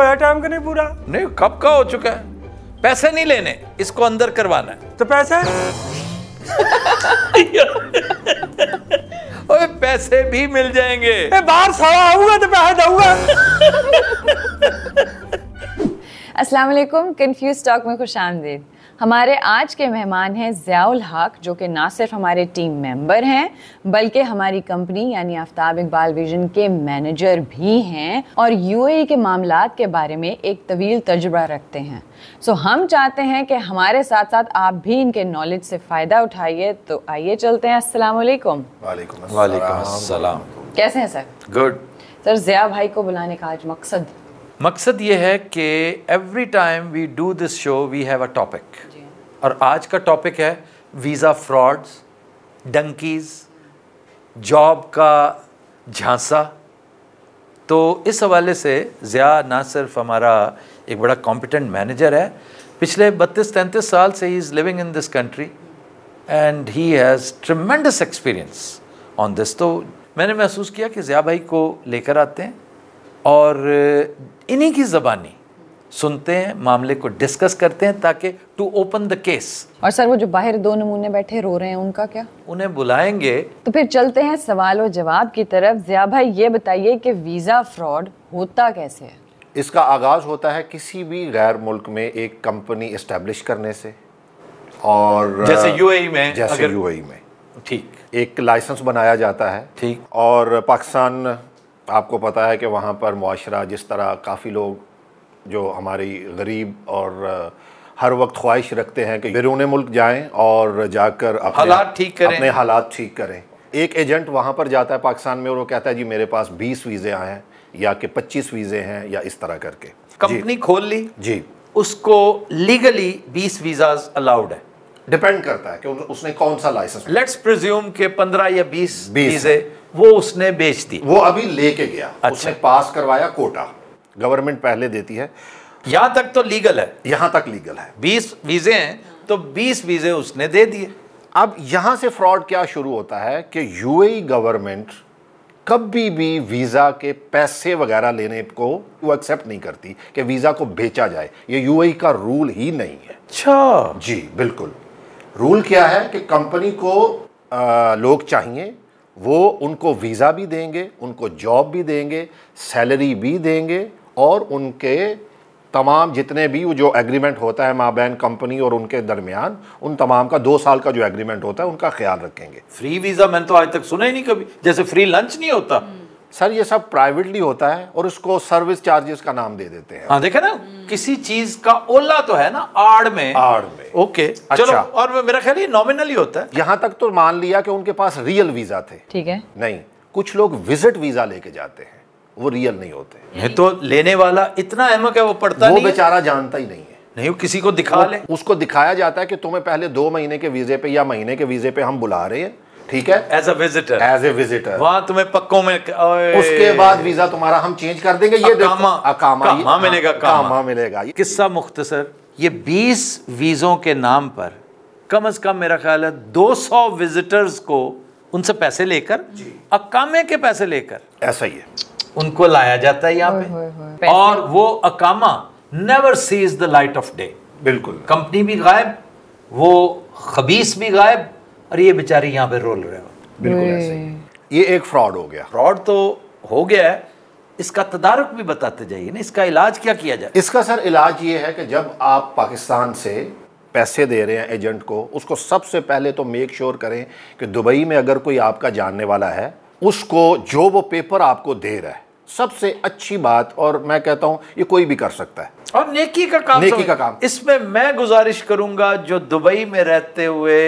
खोया टाइम का नहीं पूरा नहीं कब का हो चुका है पैसे नहीं लेने इसको अंदर करवाना है तो पैसे ओए पैसे भी मिल जाएंगे बाहर सारा आऊंगा तो पैसे दूंगा अस्सलाम वालेकुम कंफ्यूज टॉक में खुश आमदीद हमारे आज के मेहमान हैं ज़ियाउल हक जो कि ना सिर्फ हमारे टीम मेंबर हैं बल्कि हमारी कंपनी यानी आफ्ताब इकबाल विजन के मैनेजर भी हैं और यूएई के मामला के बारे में एक तवील तजुर्बा रखते हैं सो हम चाहते हैं कि हमारे साथ साथ आप भी इनके नॉलेज से फ़ायदा उठाइए तो आइए चलते हैं असलकुम वालेकुम कैसे हैं सर गुड सर ज़िया भाई को बुलाने का आज मकसद मकसद ये है कि every time we do this show we have a topic और आज का टॉपिक है वीज़ा फ्रॉड्स डंकीज़ जॉब का झांसा तो इस हवाले से ज़िया ना सिर्फ हमारा एक बड़ा कॉम्पिटेंट मैनेजर है पिछले बत्तीस तैंतीस साल से he is living in this country and he has tremendous experience on this तो मैंने महसूस किया कि ज़िया भाई को लेकर आते हैं और इन्हीं की ज़बानी सुनते हैं मामले को डिस्कस करते हैं ताकि टू ओपन द केस और सर वो जो बाहर दो नमूने बैठे रो रहे हैं उनका क्या उन्हें बुलाएंगे तो फिर चलते हैं सवाल और जवाब की तरफ जिया भाई ये बताइए कि वीज़ा फ्रॉड होता कैसे है इसका आगाज़ होता है किसी भी गैर मुल्क में एक कंपनी इस्टेब्लिश करने से और जैसे यूएई e में जैसे अगर... यूएई e में ठीक एक लाइसेंस बनाया जाता है ठीक और पाकिस्तान आपको पता है कि वहाँ पर मुआरा जिस तरह काफ़ी लोग जो हमारी गरीब और हर वक्त ख्वाहिश रखते हैं कि बैरून मुल्क जाएं और जाकर हालात ठीक करें अपने हालात ठीक करें एक एजेंट वहाँ पर जाता है पाकिस्तान में और वो कहता है जी मेरे पास बीस वीज़े आए हैं या कि पच्चीस वीज़े हैं या इस तरह करके कंपनी खोल ली जी उसको लीगली बीस वीज़ाज अलाउड है डिपेंड करता है कि उसने कौन सा लाइसेंस लेट्स प्रज्यूम के पंद्रह या बीस वीज़े वो उसने बेच दी वो अभी लेके गया अच्छा। उसने पास करवाया कोटा गवर्नमेंट पहले देती है यहाँ तक तो लीगल है यहाँ तक लीगल है बीस वीज़े हैं तो बीस वीज़े उसने दे दिए अब यहाँ से फ्रॉड क्या शुरू होता है कि यूएई गवर्नमेंट कभी भी वीज़ा के पैसे वगैरह लेने को वो एक्सेप्ट नहीं करती कि वीज़ा को बेचा जाए ये यूएई का रूल ही नहीं है अच्छा जी बिल्कुल रूल क्या है कि कंपनी को आ, लोग चाहिए वो उनको वीज़ा भी देंगे उनको जॉब भी देंगे सैलरी भी देंगे और उनके तमाम जितने भी वो जो एग्रीमेंट होता है माँ बहन कंपनी और उनके दरमियान उन तमाम का दो साल का जो एग्रीमेंट होता है उनका ख्याल रखेंगे फ्री वीज़ा मैंने तो आज तक सुना ही नहीं कभी जैसे फ्री लंच नहीं होता हम्म। सर ये सब प्राइवेटली होता है और उसको सर्विस चार्जेस का नाम दे देते हैं हाँ देखा ना हम्म। किसी चीज का ओला तो है ना आड़ में आड़ में ओके अच्छा चलो, और मेरा ख्याल ये नॉमिनली होता है यहाँ तक तो मान लिया कि उनके पास रियल वीजा थे ठीक है नहीं कुछ लोग विजिट वीजा लेके जाते हैं वो रियल नहीं होते नहीं तो लेने वाला इतना अहमक है वो पढ़ता वो नहीं बेचारा जानता ही नहीं है नहीं वो किसी को दिखा ले उसको दिखाया जाता है कि तुम्हें पहले दो महीने के वीज़े पे या महीने के वीज़े पे हम बुला रहे हैं ठीक है as a visitor as a visitor वहां तुम्हें पक्कों में उसके बाद वीजा तुम्हारा हम चेंज कर देंगे ये अकामा, मिलेगा कामा, मिलेगा हाँ, किस्सा मुख्तसर ये बीस वीज़ों के नाम पर कम अज कम मेरा ख्याल है 200 विजिटर्स को उनसे पैसे लेकर अकामे के पैसे लेकर ऐसा ही है उनको लाया जाता है यहाँ पे और वो अकामा never sees the light of day बिल्कुल कंपनी भी गायब वो खबीस भी गायब और ये बेचारे यहाँ पे रोल रहे हो बिल्कुल ऐसे ही ये एक फ्रॉड हो गया फ्रॉड तो हो गया है इसका तदारक भी बताते जाइए ना इसका इलाज क्या किया जाए इसका सर इलाज ये है कि जब आप पाकिस्तान से पैसे दे रहे हैं एजेंट को उसको सबसे पहले तो मेक श्योर करें कि दुबई में अगर कोई आपका जानने वाला है उसको जो वो पेपर आपको दे रहा है सबसे अच्छी बात और मैं कहता हूं ये कोई भी कर सकता है और नेकी का काम नेकी का काम इसमें मैं गुजारिश करूंगा जो दुबई में रहते हुए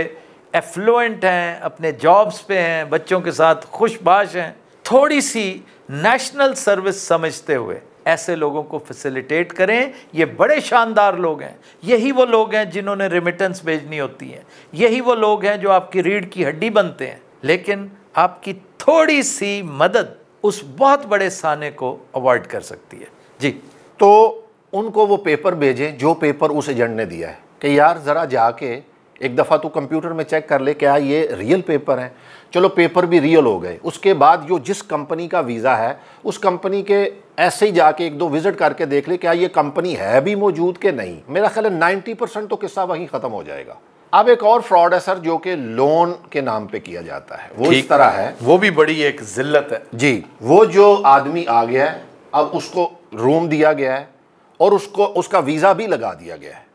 एफ्लुएंट हैं अपने जॉब्स पे हैं बच्चों के साथ खुशबाश हैं थोड़ी सी नेशनल सर्विस समझते हुए ऐसे लोगों को फैसिलिटेट करें ये बड़े शानदार लोग हैं यही वो लोग हैं जिन्होंने रिमिटेंस भेजनी होती है यही वो लोग हैं जो आपकी रीढ़ की हड्डी बनते हैं लेकिन आपकी थोड़ी सी मदद उस बहुत बड़े साने को अवॉइड कर सकती है जी तो उनको वो पेपर भेजें जो पेपर उस एजेंट ने दिया है कि यार ज़रा जाके एक दफ़ा तो कंप्यूटर में चेक कर ले क्या ये रियल पेपर हैं चलो पेपर भी रियल हो गए उसके बाद जो जिस कंपनी का वीज़ा है उस कंपनी के ऐसे ही जाके एक दो विज़िट करके देख ले क्या ये कंपनी है भी मौजूद के नहीं मेरा ख्याल है नाइन्टी परसेंट तो किस्सा वहीं ख़त्म हो जाएगा अब एक और फ्रॉड है सर जो कि लोन के नाम पे किया जाता है वो इस तरह है वो भी बड़ी एक जिल्लत है जी वो जो आदमी आ गया है अब उसको रूम दिया गया है और उसको उसका वीज़ा भी लगा दिया गया है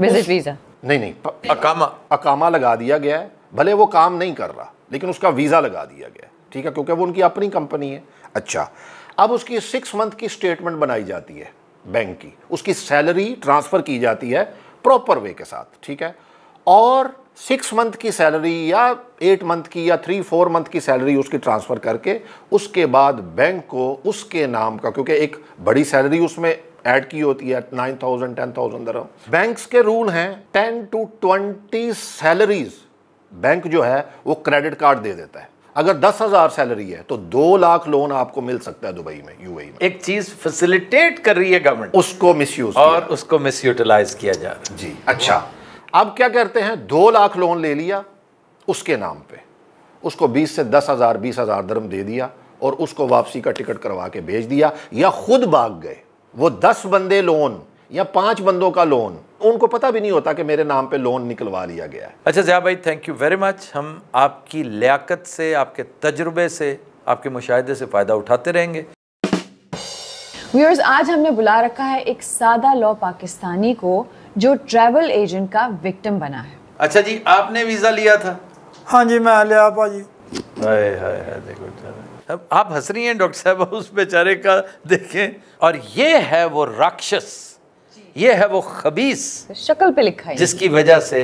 विजिट वीज़ा नहीं नहीं अकामा अकामा लगा दिया गया है भले वो काम नहीं कर रहा लेकिन उसका वीज़ा लगा दिया गया है ठीक है क्योंकि वो उनकी अपनी कंपनी है अच्छा अब उसकी सिक्स मंथ की स्टेटमेंट बनाई जाती है बैंक की उसकी सैलरी ट्रांसफ़र की जाती है प्रॉपर वे के साथ ठीक है और सिक्स मंथ की सैलरी या एट मंथ की या थ्री फोर मंथ की सैलरी उसकी ट्रांसफ़र करके उसके बाद बैंक को उसके नाम का क्योंकि एक बड़ी सैलरी उसमें ऐड की होती है नाइन थाउजेंड टेन थाउजेंड दर बैंक्स के रूल हैं ten to twenty salaries bank जो है वो क्रेडिट कार्ड दे देता है अगर दस हज़ार सैलरी है तो दो लाख लोन आपको मिल सकता है दुबई में यूएई e में एक चीज फैसिलिटेट कर रही है गवर्नमेंट उसको मिसयूज और उसको मिस किया जा रहा है जी अच्छा अब क्या करते हैं दो लाख लोन ले लिया उसके नाम पे उसको बीस से दस हज़ार बीस हज़ार दरम दे दिया और उसको वापसी का टिकट करवा के भेज दिया या खुद भाग गए वो दस बंदे लोन या पांच बंदों का लोन उनको पता भी नहीं होता कि मेरे नाम पे लोन निकलवा लिया गया है अच्छा जया भाई थैंक यू वेरी मच हम आपकी लियाकत से आपके तजुर्बे से आपके मुशाहे से फ़ायदा उठाते रहेंगे व्यूअर्स आज हमने बुला रखा है एक सादा लॉ पाकिस्तानी को जो ट्रैवल एजेंट का विक्टिम बना है अच्छा जी आपने वीज़ा लिया था हाँ जी मैं लिया भाजी हाय हाय हाय देखो अब आप हंस रही हैं डॉक्टर साहब उस बेचारे का देखें और ये है वो राक्षस ये है वो खबीस शक्ल पे लिखा है जिसकी वजह से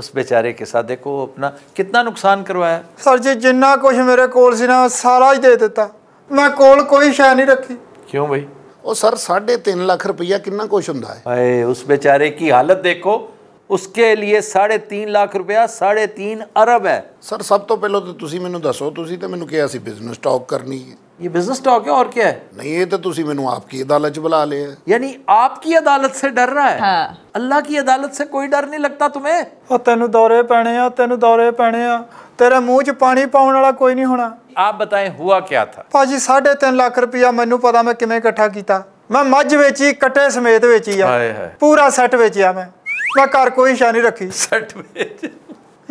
उस बेचारे के साथ देखो अपना कितना नुकसान करवाया सर जी जिन्ना कुछ मेरे कोल सी ना सारा ही दे देता मैं कोल कोई शय नहीं रखी क्यों भाई वो सर साढ़े तीन लाख रुपया कितना कुछ हों उस बेचारे की हालत देखो उसके लिए साढ़े तीन लाख रुपया साढ़े तीन अरब है सर सब तो पहले तो मैं दसो तुम तो मैं क्या बिजनेस टॉक करनी है ये बिजनेस टॉक है और क्या है नहीं ये तो तुम मैं आपकी अदालत बुला लिया यानी आपकी अदालत से डर रहा है हाँ। अल्लाह की अदालत से कोई डर नहीं लगता तुम्हें तेन दौरे पैने तेन दौरे पैने ਤੇਰੇ ਮੂੰਹ 'ਚ ਪਾਣੀ ਪਾਉਣ ਵਾਲਾ ਕੋਈ ਨਹੀਂ ਹੋਣਾ ਆਪ ਬਤਾਏ ਹੁਆ ਕੀ ਥਾ ਭਾਜੀ 3.5 ਲੱਖ ਰੁਪਇਆ ਮੈਨੂੰ ਪਤਾ ਮੈਂ ਕਿਵੇਂ ਇਕੱਠਾ ਕੀਤਾ ਮੈਂ ਮੱਝ ਵੇਚੀ ਕੱਟੇ ਸਮੇਤ ਵੇਚੀ ਆ ਪੂਰਾ ਸੈੱਟ ਵੇਚਿਆ ਮੈਂ ਮੈਂ ਘਰ ਕੋਈ ਸ਼ਾਨੀ ਨਹੀਂ ਰੱਖੀ ਸੈੱਟ ਵੇਚ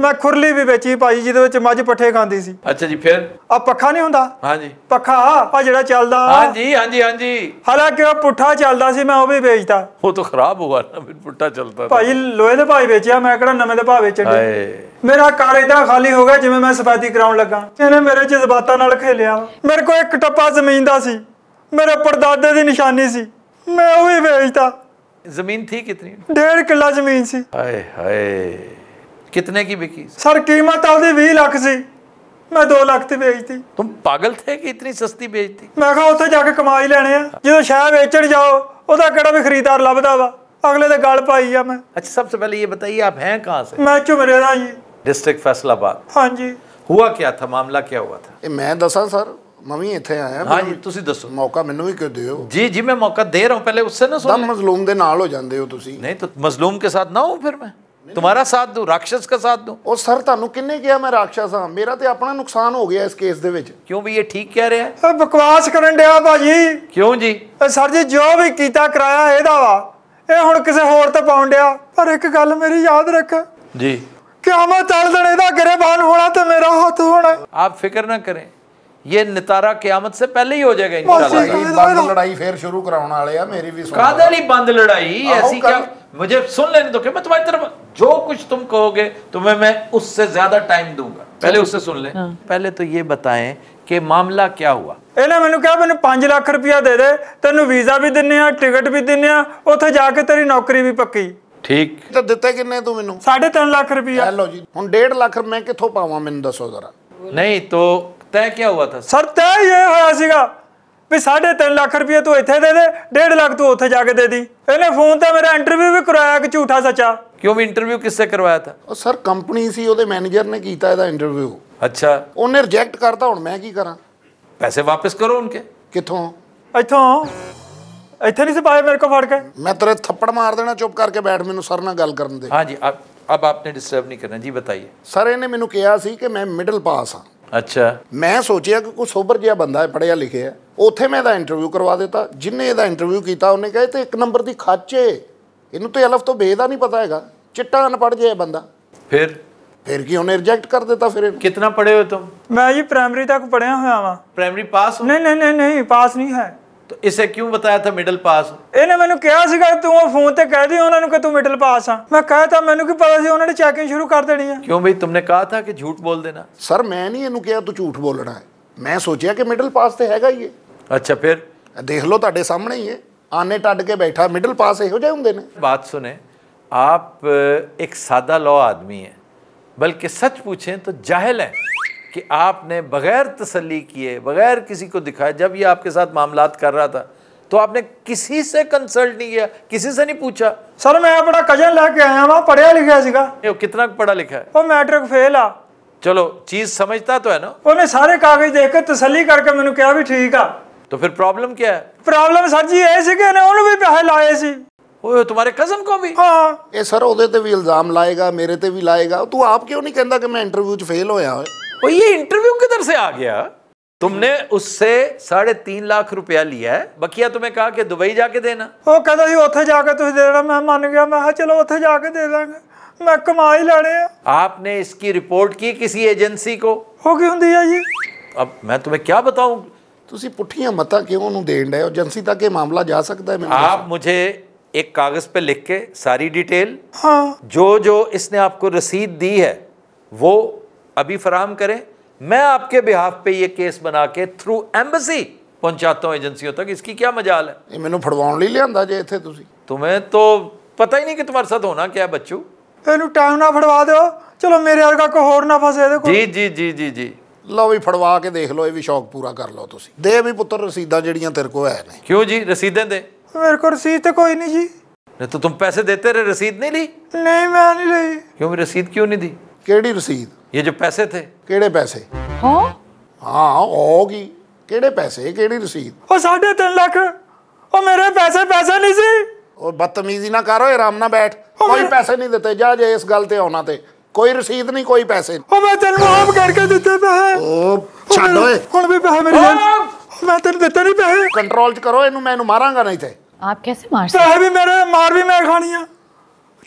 ਮੈਂ ਖੁਰਲੀ ਵੀ ਵੇਚੀ ਭਾਜੀ ਜਿਹਦੇ ਵਿੱਚ ਮੱਝ ਪੱਠੇ ਖਾਂਦੀ ਸੀ ਅੱਛਾ ਜੀ ਫਿਰ ਆ ਪੱਖਾ ਨਹੀਂ ਹੁੰਦਾ ਹਾਂਜੀ ਪੱਖਾ ਆ ਜਿਹੜਾ ਚੱਲਦਾ ਹਾਂਜੀ ਹਾਂਜੀ ਹਾਂਜੀ ਹਾਲਾਂਕਿ ਉਹ ਪੁੱਠਾ ਚੱਲਦਾ ਸੀ ਮੈਂ ਉਹ ਵੀ ਵੇਚਦਾ ਉਹ ਤਾਂ ਖਰਾਬ ਹੋ ਗਿਆ ਨਾ ਫਿਰ ਪੁੱਠਾ ਚੱਲਦਾ ਭਾਜੀ ਲੋਹੇ ਦੇ ਭਾਈ ਵੇਚਿਆ ਮੈਂ ਕਿਹੜਾ ਨਵੇਂ ਦੇ ਭਾਅ ਵੇਚਣ ਹਾਏ ਮੇਰਾ ਕਾਰ ਇਦਾਂ ਖਾਲੀ ਹੋ ਗਿਆ ਜਿਵੇਂ ਮੈਂ ਸਫਾਈ ਕਰਾਉਣ ਲੱਗਾ ਇਹਨੇ ਮੇਰੇ ਜਜ਼ਬਾਤਾਂ ਨਾਲ ਖੇਲਿਆ ਮੇਰੇ ਕੋਲ ਇੱਕ ਟੱਪਾ ਜ਼ਮੀਨ ਦਾ ਸੀ ਮੇਰੇ ਪਰਦਾਦੇ ਦੀ ਨਿਸ਼ਾਨੀ ਸੀ ਮੈਂ ਉਹ ਵੀ ਵੇਚਦਾ ਜ਼ਮੀਨ ਥੀ ਕਿਤਨੀ 1.5 ਕਿੱਲਾ ਜ਼ਮੀਨ ਸੀ ਹਾਏ ਹਾਏ ਕੀ की ਸਰ ਕੀਮਤ ਤਾਂ ਉਹਦੀ 20 ਲੱਖ ਸੀ ਮੈਂ 2 ਲੱਖ ਤੇ ਵੇਚਤੀ ਤੂੰ ਪਾਗਲ ਥੇ ਕਿ ਇਤਨੀ ਸਸਤੀ ਵੇਚਤੀ ਮੈਂ ਕਿਹਾ ਉੱਥੇ ਜਾ ਕੇ ਕਮਾਈ ਲੈਣੇ ਆ ਜਦੋਂ ਸ਼ਾਹ ਵੇਚਣ ਜਾਓ ਉਹਦਾ ਕਿਹੜਾ ਵੀ ਖਰੀਦਦਾਰ ਲੱਭਦਾ ਵਾ ਅਗਲੇ ਦੇ ਗੱਲ ਪਾਈ ਆ ਮੈਂ ਅੱਛਾ ਸਭ ਤੋਂ ਪਹਿਲੇ ਇਹ ਬਤਾਈਏ ਆਪ ਹੈ ਕਹਾਂ ਸੇ ਮੈਂ ਝੁਮਰੇ ਦਾ ਜੀ डिस्ट्रिक्ट फैसलाबाद ਹਾਂਜੀ ਹੁਆ ਕੀ ਥਾ ਮਾਮਲਾ ਕੀ ਹੁਆ ਥਾ ਇਹ ਮੈਂ ਦੱਸਾਂ ਸਰ ਮੈਂ ਵੀ ਇੱਥੇ ਆਇਆ ਹਾਂ ਹਾਂਜੀ ਤੁਸੀਂ ਦੱਸੋ ਮੌਕਾ ਮੈਨੂੰ ਵੀ ਕਿਉਂ ਦਿਓ ਜੀ ਜੀ ਮੈਂ ਮੌਕਾ ਦੇ ਰਹਾ ਹਾਂ ਪਹਿਲੇ ਉਸੇ ना दम ਦਮ ਮਜ਼ਲੂਮ ਦੇ ਨਾਲ ਹੋ ਜਾਂਦੇ ਹੋ ਤੁਸੀਂ ਨਹੀਂ ਤਾਂ ਮਜ਼ਲੂਮ ਕੇ ਸਾਥ ਨਾ ਹੋ ਫਿਰ ਮੈਂ ਤੁਹਾਰਾ ਸਾਥ ਦੂ ਰਾਖਸ਼ਸ ਦਾ ਸਾਥ ਦੂ ਉਹ ਸਰ ਤੁਹਾਨੂੰ ਕਿੰਨੇ ਕਿਹਾ ਮੈਂ ਰਾਖਸ਼ਸ ਹਾਂ ਮੇਰਾ ਤੇ ਆਪਣਾ ਨੁਕਸਾਨ ਹੋ ਗਿਆ ਇਸ ਕੇਸ ਦੇ ਵਿੱਚ ਕਿਉਂ ਵੀ ਇਹ ਠੀਕ ਕਹਿ ਰਿਹਾ ਹੈ ਬਕਵਾਸ ਕਰਨ ਡਿਆ ਭਾਜੀ ਕਿਉਂ ਜੀ जी ਸਰ ਜੀ ਜੋ ਵੀ ਕੀਤਾ ਕਰਾਇਆ ਇਹਦਾ ਵਾ ਇਹ ਹੁਣ ਕਿਸੇ ਹੋਰ ਤੇ ਪਾਉਣ ਡਿਆ ਪਰ ਇੱਕ ਗੱਲ ਮੇਰੀ ਯਾਦ ਰੱਖ ਜੀ ਕਿਆਮਤ ਵਾਲੇ ਦਿਨ ਇਹਦਾ ਗਰੇਬਾਨ ਹੋਣਾ ਤੇ ਮੇਰਾ ਹੱਥ ਹੋਣਾ ਆਪ ਫਿਕਰ ਨਾ ਕਰੇ ये ਨਿਤਾਰਾ ਕਿਆਮਤ ਸੇ ਪਹਿਲੇ ਹੀ ਹੋ ਜਾਏਗਾ ਇਨਸ਼ਾਅੱਲਾ ਬੰਦ ਲੜਾਈ ਫੇਰ ਸ਼ੁਰੂ ਕਰਾਉਣ ਵਾਲੇ ਆ ਮੇਰੀ ਵੀ ਸੁਣ ਕਾਦੇ ਲਈ ਬੰਦ ਲੜਾਈ ਐਸੀ ਕਿਆ मुझे सुन लेने दो कि मैं तुम्हारी तरफ जो कुछ तुम कहोगे तुम्हें मैं उससे ज्यादा टाइम दूंगा पहले उससे सुन ले हाँ। पहले तो ये बताएं ਕਿ ਮਾਮਲਾ ਕੀ ਹੁਆ ਇਹਨੇ ਮੈਨੂੰ ਕਿਹਾ ਮੈਨੂੰ 5 ਲੱਖ ਰੁਪਇਆ ਦੇ ਦੇ ਤੈਨੂੰ ਵੀਜ਼ਾ ਵੀ ਦਿੰਨੇ ਆ ਟਿਕਟ ਵੀ ਦਿੰਨੇ ਆ ਉੱਥੇ ਜਾ ਕੇ ਤੇਰੀ ਨੌਕਰੀ ਵੀ ਪੱਕੀ ਠੀਕ ਤਾਂ ਦਿੱਤੇ ਕਿੰਨੇ ਤੂੰ ਮੈਨੂੰ 3.5 ਲੱਖ ਰੁਪਇਆ ਲਓ ਜੀ ਹੁਣ 1.5 ਲੱਖ ਮੈਂ ਕਿੱਥੋਂ ਪਾਵਾਂ ਮੈਨੂੰ ਦੱਸੋ ਜ਼ਰਾ ਨਹੀਂ ਤੋ ਤੈ ਕੀ ਹੋਇਆ ਥਾ ਸਰ ਤੈਅ ਇਹ ਹੋਇਆ ਸੀਗਾ ਵੀ 3.5 ਲੱਖ ਰੁਪਏ ਤੂੰ ਇੱਥੇ ਦੇ ਦੇ 1.5 ਲੱਖ ਤੂੰ ਉੱਥੇ ਜਾ ਕੇ ਦੇ ਦੀ ਇਹਨੇ ਫੋਨ ਤੇ ਮੇਰਾ ਇੰਟਰਵਿਊ ਵੀ ਕਰਾਇਆ ਕਿ ਝੂਠਾ ਸੱਚਾ ਕਿਉਂ ਵੀ ਇੰਟਰਵਿਊ ਕਿਸੇ ਕਰਵਾਇਆ ਥਾ ਉਹ ਸਰ ਕੰਪਨੀ ਸੀ ਉਹਦੇ ਮੈਨੇਜਰ ਨੇ ਕੀਤਾ ਇਹਦਾ ਇੰਟਰਵਿਊ ਅੱਛਾ ਉਹਨੇ ਰਿਜੈਕਟ ਕਰਤਾ ਹੁਣ ਮੈਂ ਕੀ ਕਰਾਂ ਪੈਸੇ ਵਾਪਸ ਕਰੋ ਉਹਨਕੇ ਕਿੱਥੋਂ ਇੱਥੋਂ ਇੱਥੇ ਨਹੀਂ ਸਿਪਾਏ ਮੇਰੇ ਕੋ ਫੜ ਕੇ ਮੈਂ ਤੇਰੇ ਥੱਪੜ ਮਾਰ ਦੇਣਾ ਚੁੱਪ ਕਰਕੇ ਬੈਠ ਮੈਨੂੰ ਸਰ ਨਾਲ ਗੱਲ ਕਰਨ ਦੇ ਹਾਂਜੀ ਅਬ ਆਪਨੇ ਡਿਸਟਰਬ ਨਹੀਂ ਕਰਨਾ ਜੀ ਬਤਾਈਏ ਸਰ ਇਹਨੇ ਮੈਨੂੰ ਕਿਹਾ ਸੀ ਕਿ ਮੈਂ ਮਿਡਲ ਪਾਸ ਹਾਂ ਅੱਛਾ ਮੈਂ ਸੋਚਿਆ ਕਿ ਕੋਈ ਸੋਬਰ ਜਿਹਾ ਬੰਦਾ ਹੈ ਪੜਿਆ ਲਿਖਿਆ ਉੱਥੇ ਮੈਂ ਇਹਦਾ ਇੰਟਰਵਿਊ ਕਰਵਾ ਦਿੱਤਾ ਜਿੰਨੇ ਇਹਦਾ ਇੰਟਰਵਿਊ ਕੀਤਾ ਉਹਨੇ ਕਹੇ ਤੇ ਇੱਕ ਨੰਬਰ ਦੀ ਖਾਚੇ ਇਹਨੂੰ ਤੇ ਅਲਫ ਤੋਂ ਬੇਦਾ ਨਹੀਂ ਪਤਾ ਹੈਗਾ ਚਿੱਟਾ ਅਨਪੜ੍ਹ ਜਿਹਾ ਬੰਦਾ ਫਿਰ ਫਿਰ ਕੀ ਉਹਨੇ ਰਿਜੈਕਟ ਕਰ ਦਿੱਤਾ ਫਿਰ ਕਿੰਨਾ ਪੜੇ ਹੋ ਤੁਮ ਮੈਂ ਜੀ ਪ੍ਰਾਇਮਰੀ ਤੱਕ ਪੜਿਆ ਹੋਇਆ ਵਾਂ ਪ੍ਰਾਇਮਰੀ ਪਾਸ ਨਹੀਂ ਨਹੀਂ ਨਹੀਂ ਨਹੀਂ ਪਾਸ ਨਹੀਂ ਹੈ ਤੋ ਇਸੇ ਕਿਉਂ ਬਤਾਇਆ ਥਾ ਮਿਡਲ ਪਾਸ ਇਹਨੇ ਮੈਨੂੰ ਕਿਹਾ ਸੀਗਾ ਤੂੰ ਉਹ ਫੋਨ ਤੇ ਕਹਿ ਦੇ ਉਹਨਾਂ ਨੂੰ ਕਿ ਤੂੰ ਮਿਡਲ ਪਾਸ ਆ ਮੈਂ ਕਹਤਾ ਮੈਨੂੰ ਕੀ ਪਤਾ ਸੀ ਉਹਨਾਂ ਨੇ ਚੈਕਿੰਗ ਸ਼ੁਰੂ ਕਰ ਦੇਣੀ ਆ ਕਿਉਂ ਬਈ ਤੁਮਨੇ ਕਹਾ ਥਾ ਕਿ ਝੂਠ ਬੋਲ ਦੇਣਾ ਸਰ ਮੈਂ ਨਹੀਂ ਇਹਨੂੰ ਕਿਹਾ ਤੂੰ ਝੂਠ ਬੋਲਣਾ ਹੈ ਮੈਂ ਸੋਚਿਆ ਕਿ ਮਿਡਲ ਪਾਸ ਤੇ ਹੈਗਾ ਹੀ ਇਹ ਅੱਛਾ ਫਿਰ ਦੇਖ ਲਓ ਤੁਹਾਡੇ ਸਾਹਮਣੇ ਹੀ ਹੈ ਆਨੇ ਟੱਡ ਕੇ ਬੈਠਾ ਮਿਡਲ ਪਾਸ ਇਹੋ ਜਿਹੇ ਹੁੰਦੇ ਨੇ ਬਾਤ ਸੁਨੇ ਆਪ ਇੱਕ ਸਾਦਾ ਲੋ ਆਦਮੀ ਹੈ ਬਲਕਿ ਸੱਚ ਪੁੱਛੇ ਤਾਂ ਜਾਹਲ ਹੈ कि आपने बग़ैर तसली किए बग़ैर किसी को दिखाया जब ये आपके साथ मामला कर रहा था तो आपने किसी से कंसल्ट नहीं किया किसी से नहीं पूछा सर मैं अपना कजन लेके आया वहाँ पढ़िया लिखा सीखा कितना पढ़ा लिखा है वो मैट्रिक फेल आ चलो चीज समझता तो है ना उन्हें सारे कागज देख तसली करके मैंने कहा भी ठीक है तो फिर प्रॉब्लम क्या है प्रॉब्लम सर जी ऐसे सी कि उन्हें भी पैसे लाए सी तुम्हारे कजन को भी हाँ ये सर ਸਰ ਉਹਦੇ ਤੇ ਵੀ ਇਲਜ਼ਾਮ ਲਾਏਗਾ ਮੇਰੇ ਤੇ ਵੀ ਲਾਏਗਾ ਤੂੰ ਆਪ ਕਿਉਂ ਨਹੀਂ ਕਹਿੰਦਾ ਕਿ ਮੈਂ ਇੰਟਰਵਿਊ 'ਚ ਫੇਲ ਹੋਇਆ और ये इंटरव्यू किधर से आ गया तुमने उससे साढ़े तीन लाख रुपया लिया है बकिया तुम्हें कहा कि दुबई जाके देना वो कहता जी ਉੱਥੇ जाके तुझे दे रहा मैं मान गया मैं चलो ਕਿਹਾ जाके दे देंगे मैं ਦੇ ਦਾਂਗੇ ਮੈਂ आपने इसकी रिपोर्ट की किसी एजेंसी को हो क्यों ਹੁੰਦੀ ਆ ਜੀ अब मैं तुम्हें क्या बताऊं तुसी ਪੁੱਠੀਆਂ मता क्यों ਉਹਨੂੰ ਦੇਣ ਡਏ ਹੋ ਏਜੰਸੀ ਤੱਕ ਇਹ ਮਾਮਲਾ ਜਾ ਸਕਦਾ ਹੈ ਮੈਨੂੰ आप मुझे एक कागज पे लिख के सारी डिटेल हाँ जो जो इसने आपको रसीद दी है वो अभी फराहम करें मैं आपके ਬਿਹਾਫ पे ये केस बना के थ्रू ਐਮਬੈਸੀ ਪਹੁੰਚਾਤਾ ਹਾਂ ਏਜੰਸੀਆਂ ਤੱਕ ਇਸ ਕੀ ਕੀ ਮਜਾਲ ਹੈ ਇਹ ਮੈਨੂੰ ਫੜਵਾਉਣ ਲਈ ਲਿਆਂਦਾ ਜੇ ਇੱਥੇ ਤੁਸੀਂ ਤੁਮੇ ਤੋ ਪਤਾ ਹੀ ਨਹੀਂ ਕਿ ਤੁਹਾਡੇ ਸਾਥ ਹੋਣਾ ਕਿਆ ਬੱਚੂ ਇਹਨੂੰ ਟਾਈਮ ਨਾ ਫੜਵਾ ਦਿਓ ਚਲੋ ਮੇਰੇ ਵਰਗਾ ਕੋ ਹੋਰ ਨਾ ਫਸੇ ਇਹਦੇ ਕੋਲ ਜੀ ਜੀ ਜੀ ਜੀ ਜੀ ਲਓ ਵੀ ਫੜਵਾ ਕੇ ਦੇਖ ਲਓ ਇਹ ਵੀ ਸ਼ੌਕ ਪੂਰਾ ਕਰ ਲਓ ਤੁਸੀਂ ਦੇ ਵੀ ਪੁੱਤਰ ਰਸੀਦਾਂ ਜਿਹੜੀਆਂ ਤੇਰੇ ਕੋਲ ਹੈ ਨੇ ਕਿਉਂ ਜੀ ਰਸੀਦਾਂ ਦੇ ਮੇਰੇ ਕੋਲ ਰਸੀਦ ਤੇ ਕੋਈ ਨਹੀਂ ਜੀ ਨੇ ਤਾਂ ਤੁਮ ਪੈਸੇ ਦੇਤੇ ਰਹੇ ਰਸੀਦ ਨਹੀਂ ਲਈ ਨਹੀਂ ਮੈਂ ਨਹੀਂ ਲਈ ਕਿਉਂ ਰਸੀਦ ਕਿਉਂ ਨਹੀਂ ਦੀ ਕਿਹੜੀ ਰਸੀਦ ਇਹ ਜੋ ਪੈਸੇ تھے ਕਿਹੜੇ ਪੈਸੇ ਹਾਂ ਹਾਂ ਹੋਗੀ ਕਿਹੜੇ ਪੈਸੇ ਕਿਹੜੀ ਰਸੀਦ ਉਹ 3.5 ਲੱਖ ਉਹ ਮੇਰੇ ਪੈਸੇ ਪੈਸੇ ਨਹੀਂ ਸੀ ਉਹ ਬਦਤਮੀਜ਼ੀ ਨਾ ਕਰੋ ਓਏ ਆਰਾਮ ਨਾਲ ਬੈਠ ਕੋਈ ਪੈਸੇ ਨਹੀਂ ਦਿੱਤੇ ਜਾ ਜੇ ਇਸ ਗੱਲ ਤੇ ਆਉਣਾ ਤੇ ਕੋਈ ਰਸੀਦ ਨਹੀਂ ਕੋਈ ਪੈਸੇ ਉਹ ਮੈਂ ਤੈਨੂੰ ਆਮ ਕਰਕੇ ਦਿੱਤੇ ਪੈਸੇ ਉਹ ਛੱਡ ਓਏ ਹੁਣ ਵੀ ਪੈਸੇ ਮੇਰੇ ਕੋਲ ਮੈਂ ਤੈਨੂੰ ਦਿੱਤੇ ਨਹੀਂ ਪੈਸੇ ਕੰਟਰੋਲ ਚ ਕਰੋ ਇਹਨੂੰ ਮੈਂ ਇਹਨੂੰ ਮਾਰਾਂਗਾ ਨਹੀਂ ਤੇ आप ਮਾਰ मार पैसे भी मेरे मार भी मैं खानी है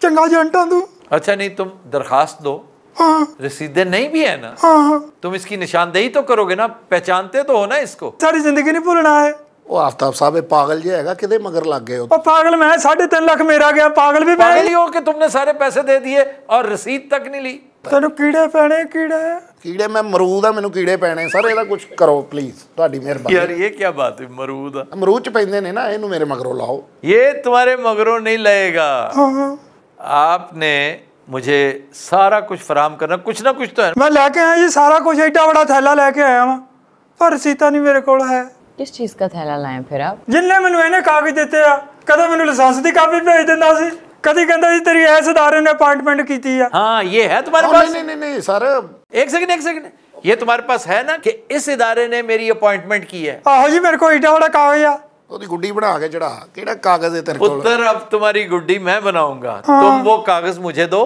चंगा जंटा ਤੂੰ ਅੱਛਾ ਨਹੀਂ ਤੂੰ ਦਰਖਾਸਤ ਦੋ हाँ। रसीदें नहीं भी है ना हाँ। तुम इसकी निशानदेही तो करोगे ना पहचानते तो हो ना इसको सारी जिंदगी नहीं भूलना है ਉਹ ਆਫਤਾਬ ਸਾਹਿਬ ਪਾਗਲ ਜੇ ਹੈਗਾ ਕਿਤੇ ਮਗਰ ਲੱਗ ਗਏ ਉਹ ਪਾਗਲ ਮੈਂ 3.5 ਲੱਖ ਮੇਰਾ ਗਿਆ ਪਾਗਲ ਵੀ ਮੈਂ ਹੀ ਹੋ ਕਿ ਤੁਮਨੇ ਸਾਰੇ ਪੈਸੇ ਦੇ ਦਿਏ ਔਰ ਰਸੀਦ ਤੱਕ ਨਹੀਂ ਲਈ ਤੈਨੂੰ ਕੀੜੇ ਪੈਣੇ ਕੀੜੇ ਕੀੜੇ ਮੈਂ ਮਰੂਦ ਆ ਮੈਨੂੰ ਕੀੜੇ ਪੈਣੇ ਸਰ ਇਹਦਾ ਕੁਝ ਕਰੋ ਪਲੀਜ਼ ਤੁਹਾਡੀ ਮਿਹਰਬਾਨੀ ਯਾਰ ਇਹ ਕੀ ਬਾਤ ਹੈ ਮਰੂਦ ਆ ਮਰੂਦ ਚ ਪੈਂਦੇ ਨੇ ਨਾ ਇਹਨੂੰ ਮੇਰੇ ਮਗਰੋਂ ਲਾਓ ਇਹ ਤੁਹਾਡੇ ਮਗਰੋਂ ਨਹੀਂ ਲਏਗਾ ਹਾਂ ਆਪਨੇ मुझे सारा कुछ फराम करना कुछ ना कुछ तो है मैं लेके आया जी सारा कुछ एडा बड़ा थैला लेके आया वहां पर सीता नहीं मेरे को है किस चीज़ का थैला लाए फिर आप जिनने मैं इन्हें कागज देते हैं कद मैं ਮੈਨੂੰ की कापी भेज देता ਦਿੰਦਾ कभी कहता जी तेरी ऐसे ਐਸ ने अपॉइंटमेंट की थी है। ਹਾਂ हाँ, ये है तुम्हारे हाँ, पास नहीं नहीं नहीं सर एक सेकंड एक सेकंड ये तुम्हारे पास है ना कि इस इदारे ने मेरी अपॉइंटमेंट की है आहो जी मेरे को इडा बड़ा कागज है ਉਹਦੀ ਗੁੱਡੀ ਬਣਾ ਕੇ ਚੜਾ ਕਿਹੜਾ ਕਾਗਜ਼ ਹੈ ਤੇਰੇ ਕੋਲ ਪੁੱਤਰ ਅਬ ਤੁਹਾਡੀ ਗੁੱਡੀ ਮੈਂ ਬਣਾਉਂਗਾ ਤੁਮ ਉਹ ਕਾਗਜ਼ ਮੁਝੇ ਦੋ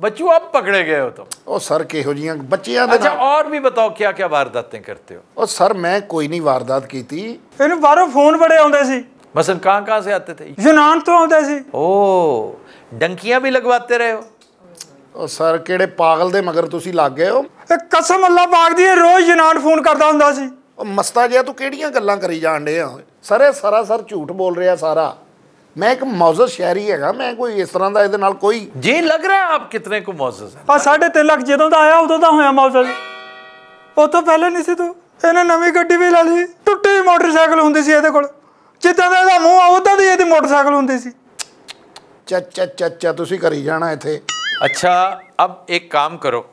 ਬੱਚੂ आप ਪਕੜੇ ਗਏ ਹੋ तो ਉਹ ਸਰ ਕਿਹੋ ਜੀਆਂ ਬੱਚਿਆਂ बच्चियां ਅੱਛਾ ਔਰ ਵੀ ਬਤਾਓ क्या ਕਿਆ ਵਾਰਦਾਤਾਂ ਕਰਤੇ ਹੋ ਉਹ ਸਰ ਮੈਂ ਕੋਈ ਨਹੀਂ ਵਾਰਦਾਤ ਕੀਤੀ ਇਹਨੂੰ ਬਾਹਰੋਂ ਫੋਨ ਬੜੇ ਆਉਂਦੇ ਸੀ ਮਸਨ ਕਾਂ ਕਾਂ ਸੇ ਆਤੇ ਥੇ ਯੂਨਾਨ ਤੋਂ ਆਉਂਦੇ ਸੀ ਓ ਡੰਕੀਆਂ ਵੀ ਲਗਵਾਤੇ ਰਹੇ ਹੋ ਉਹ ਸਰ ਕਿਹੜੇ ਪਾਗਲ ਦੇ ਮਗਰ ਤੁਸੀਂ ਲੱਗ ਗਏ ਹੋ ਇਹ ਕਸਮ ਅੱਲਾ ਪਾਕ ਦੀ ਰੋਜ਼ ਯੂਨਾਨ ਫੋਨ ਕਰਦਾ ਹੁੰਦਾ ਸੀ ਉਹ ਮਸਤਾ ਜਿਆ ਤੂੰ ਕਿਹੜੀਆਂ ਗੱਲਾਂ ਕਰੀ ਜਾਣ ਡੇ ਆ ਸਾਰੇ ਸਾਰਾ ਸਰ ਝੂਠ ਬੋਲ ਰਿਹਾ ਸਾਰਾ ਮੈਂ ਇੱਕ ਮੌਜ਼ਜ਼ ਸ਼ਹਿਰੀ ਹੈਗਾ ਮੈਂ ਕੋਈ ਇਸ ਤਰ੍ਹਾਂ ਦਾ ਇਹਦੇ ਨਾਲ ਕੋਈ जी ਲੱਗ ਰਿਹਾ ਆਪ ਕਿਤਨੇ ਕੋ ਮੌਜ਼ਜ਼ मोजस ਸਾਡੇ 3.5 ਲੱਖ ਜਦੋਂ ਦਾ ਆਇਆ ਉਦੋਂ ਦਾ ਹੋਇਆ ਮੌਜ਼ਜ਼ ਉਹ ਤੋਂ ਪਹਿਲੇ ਨਹੀਂ ਸੀ ਤੂੰ ਇਹਨੇ ਨਵੀਂ ਗੱਡੀ ਵੀ ਲੈ ਲਈ ਟੁੱਟੀ ਮੋਟਰਸਾਈਕਲ ਹੁੰਦੀ ਸੀ ਇਹਦੇ ਕੋਲ ਜਿੱਦਾਂ ਦਾ ਇਹਦਾ ਮੂੰਹ ਆ ਉਦਾਂ ਦੀ ਇਹਦੀ ਮੋਟਰਸਾਈਕਲ ਹੁੰਦੀ ਸੀ ਚੱਚਾ ਚੱਚਾ ਤੁਸੀਂ ਕਰੀ ਜਾਣਾ ਇੱਥੇ ਅੱਛਾ ਅਬ ਇੱਕ ਕੰਮ ਕਰੋ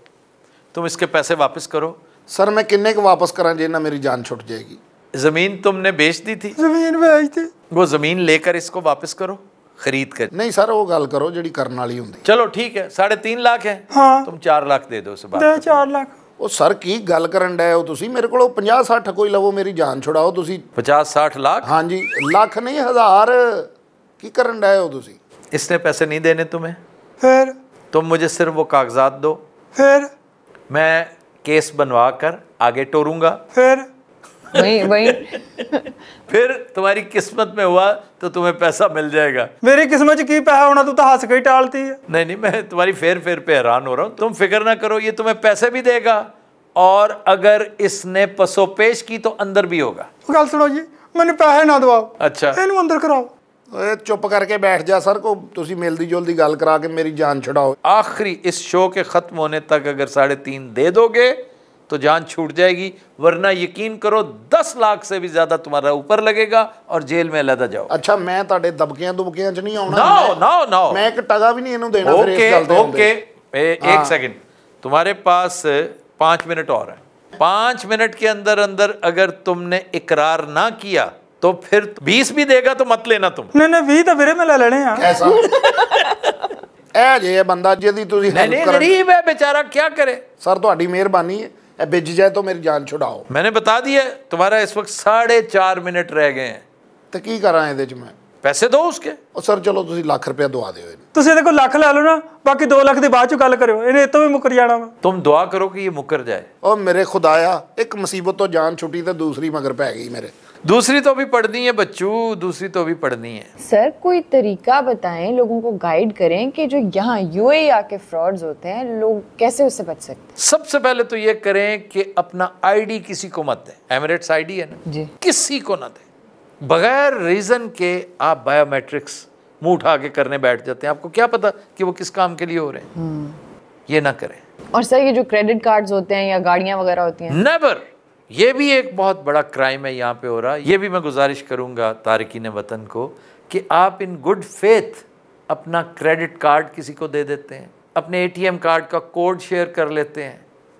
ਤੁਮ ਇਸਕੇ ਪੈਸੇ ਵਾਪਸ ਕਰੋ सर मैं किन्ने को वापस करा जे ना मेरी जान छुट जाएगी जमीन तुमने बेच दी थी जमीन बेच दी वो जमीन लेकर इसको वापस करो खरीद कर नहीं सर वो गल करो जी करने होंगी चलो ठीक है साढ़े तीन लाख है हाँ। तुम चार लाख दे दो चार लाख ਉਹ ਸਰ ਕੀ ਗੱਲ ਕਰਨ ਡਏ ਹੋ ਤੁਸੀਂ ਮੇਰੇ ਕੋਲੋਂ 50 60 ਕੋਈ ਲਵੋ ਮੇਰੀ ਜਾਨ ਛੁਡਾਓ ਤੁਸੀਂ 50 60 ਲੱਖ ਹਾਂਜੀ ਲੱਖ ਨਹੀਂ ਹਜ਼ਾਰ ਕੀ ਕਰਨ ਡਏ ਹੋ ਤੁਸੀਂ ਇਸਨੇ ਪੈਸੇ ਨਹੀਂ ਦੇਣੇ ਤੁਮੇ ਫਿਰ ਤੁਮ ਮੁਝੇ ਸਿਰਫ केस बनवा कर आगे टोरूंगा फिर वही वही फिर तुम्हारी किस्मत में हुआ तो तुम्हें पैसा मिल जाएगा मेरी किस्मत की पैसा होना तो तू तो हंस के टालती है नहीं नहीं मैं तुम्हारी फेर फेर पे हैरान हो रहा हूँ तुम फिक्र ना करो ये तुम्हें पैसे भी देगा और अगर इसने पसोपेश की तो अंदर भी होगा तो गल सुनो जी मैंने पैसे ना दवाओ अच्छा अंदर कराओ चुप करके बैठ जा सर को तुसी मिलती जुलती गल करा के मेरी जान छुड़ाओ आखिरी इस शो के ख़त्म होने तक अगर साढ़े तीन दे दोगे तो जान छूट जाएगी वरना यकीन करो दस लाख से भी ज्यादा तुम्हारा ऊपर लगेगा और जेल में लदा जाओ अच्छा मैं ताड़े दबकियां दुबकियां च नहीं आना नो नो नो मैं एक टगा भी नहीं देना ओके ओके एक सेकंड तुम्हारे पास पांच मिनट और है पांच मिनट के अंदर अंदर अगर तुमने इकरार ना किया तो फिर बीस भी देगा तो मत लेना तुम नहीं नहीं भी तो फिर में ला लड़े यार बंदा जी तुझी नहीं गरीब है बेचारा क्या करे सर थोड़ी मेहरबानी है बिज जाए तो मेरी जान छुड़ाओ मैंने बता दिया तुम्हारा इस वक्त साढ़े चार मिनट रह गए हैं तो की करा ये मैं पैसे दो उसके और सर चलो तुम लख रुपया दुआ दो देखो लख ला लो ना बाकी दो लख के बाद चु गल करो इन्हें इतों भी मुकर जाना वा तुम दुआ करो कि ये मुकर जाए और मेरे खुदाया एक मुसीबत तो जान छुट्टी तो दूसरी मगर पै गई मेरे दूसरी तो भी पढ़नी है बच्चू दूसरी तो भी पढ़नी है सर कोई तरीका बताएं लोगों को गाइड करें कि जो यहाँ यू e आके फ्रॉड्स होते हैं लोग कैसे उससे बच सकते हैं सबसे पहले तो ये करें कि अपना आईडी किसी को मत दें एमरेट्स आईडी है ना जी किसी को ना दें बगैर रीज़न के आप बायोमेट्रिक्स मुंह उठा के करने बैठ जाते हैं आपको क्या पता कि वो किस काम के लिए हो रहे हैं हम्म। ये ना करें और सर ये जो क्रेडिट कार्ड्स होते हैं या गाड़ियां वगैरह होती हैं नेवर ये भी एक बहुत बड़ा क्राइम है यहाँ पे हो रहा ये भी मैं गुजारिश करूँगा तारकिन वतन को कि आप इन गुड फेथ अपना क्रेडिट कार्ड किसी को दे देते हैं अपने एटीएम कार्ड का कोड शेयर कर लेते हैं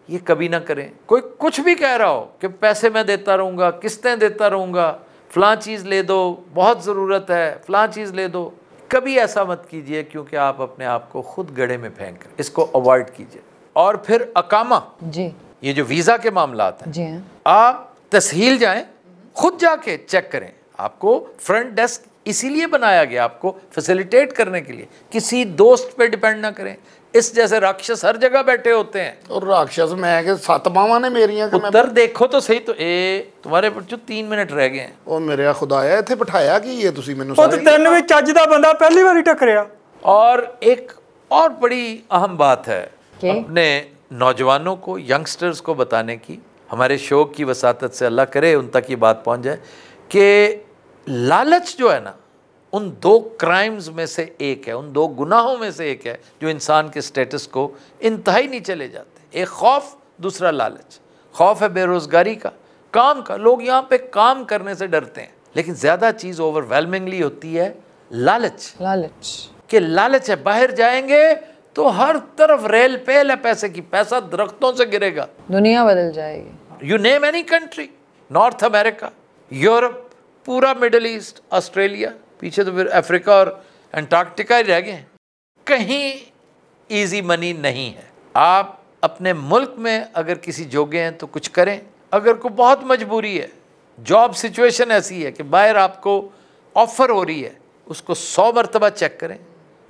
ये कभी ना करें कोई कुछ भी कह रहा हो कि पैसे मैं देता रहूँगा किस्तें देता रहूँगा फ़लाँ चीज़ ले दो बहुत ज़रूरत है फ़लाँ चीज़ ले दो कभी ऐसा मत कीजिए क्योंकि आप अपने आप को खुद गड़े में फेंक इसको अवॉइड कीजिए और फिर अकामा जी ये जो वीज़ा के मामला हैं जी हाँ। आप तसहील जाएं खुद जाके चेक करें आपको फ्रंट डेस्क इसीलिए बनाया गया आपको फैसिलिटेट करने के लिए किसी दोस्त पे डिपेंड ना करें इस जैसे राक्षस हर जगह बैठे होते हैं और राक्षस में है कि सात मावा ने मेरिया उत्तर मैं... देखो तो सही तो ए तुम्हारे जो तीन मिनट रह गए ਉਹ ਮੇਰੇ ਖੁਦਾਇਆ ਇੱਥੇ ਬਿਠਾਇਆ ਕੀ ਇਹ ਤੁਸੀਂ ਮੈਨੂੰ तो ਤੈਨੂੰ भी चज ਦਾ बंदा पहली ਵਾਰੀ ਟਕਰਿਆ और एक और बड़ी अहम बात है अपने नौजवानों को यंगस्टर्स को बताने की हमारे शोक की वसात से अल्लाह करे उन तक ये बात पहुँच जाए कि लालच जो है ना उन दो क्राइम्स में से एक है उन दो गुनाहों में से एक है जो इंसान के स्टेटस को इंतहाई नहीं चले जाते एक खौफ दूसरा लालच खौफ है बेरोज़गारी का काम का लोग यहाँ पे काम करने से डरते हैं लेकिन ज़्यादा चीज़ ओवरवेलमिंगली होती है लालच लालच के लालच है बाहर जाएंगे तो हर तरफ रेल पेल है पैसे की पैसा दरख्तों से गिरेगा दुनिया बदल जाएगी you name any country North America Europe पूरा मिडल ईस्ट ऑस्ट्रेलिया पीछे तो फिर अफ्रीका और एंटार्क्टिका ही रह गए कहीं ईजी मनी नहीं है आप अपने मुल्क में अगर किसी जोगे हैं तो कुछ करें अगर को बहुत मजबूरी है जॉब सिचुएशन ऐसी है कि बाहर आपको ऑफ़र हो रही है उसको सौ मरतबा चेक करें